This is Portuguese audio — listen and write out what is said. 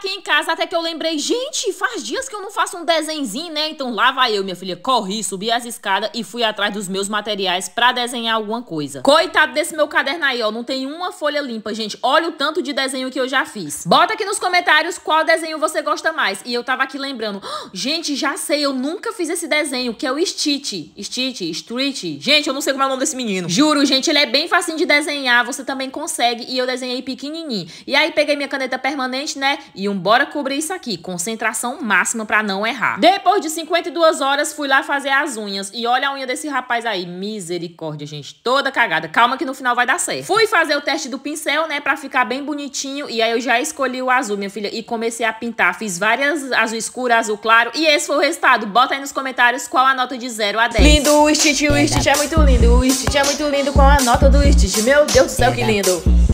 aqui em casa até que eu lembrei, gente, faz dias que eu não faço um desenhozinho né? Então lá vai eu, minha filha, corri, subi as escadas e fui atrás dos meus materiais para desenhar alguma coisa. Coitado desse meu caderno aí, ó, não tem uma folha limpa, gente. Olha o tanto de desenho que eu já fiz. Bota aqui nos comentários qual desenho você gosta mais. E eu tava aqui lembrando, ah, gente, já sei, eu nunca fiz esse desenho, que é o Stitch. Stitch, Street. Gente, eu não sei como é o nome desse menino. Juro, gente, ele é bem facinho de desenhar, você também consegue. E eu desenhei pequenininho. E aí peguei minha caneta permanente, né? E um bora cobrir isso aqui, concentração máxima para não errar. Depois de 52 horas, fui lá fazer as unhas e olha a unha desse rapaz aí, misericórdia, gente, toda cagada. Calma que no final vai dar certo. Fui fazer o teste do pincel, né, para ficar bem bonitinho e aí eu já escolhi o azul, minha filha, e comecei a pintar. Fiz várias azul escuro, azul claro e esse foi o resultado. Bota aí nos comentários qual a nota de 0 a 10. Lindo o Stitch, o Stitch é muito lindo, o Stitch é muito lindo com a nota do Stitch. Meu Deus do céu, que lindo.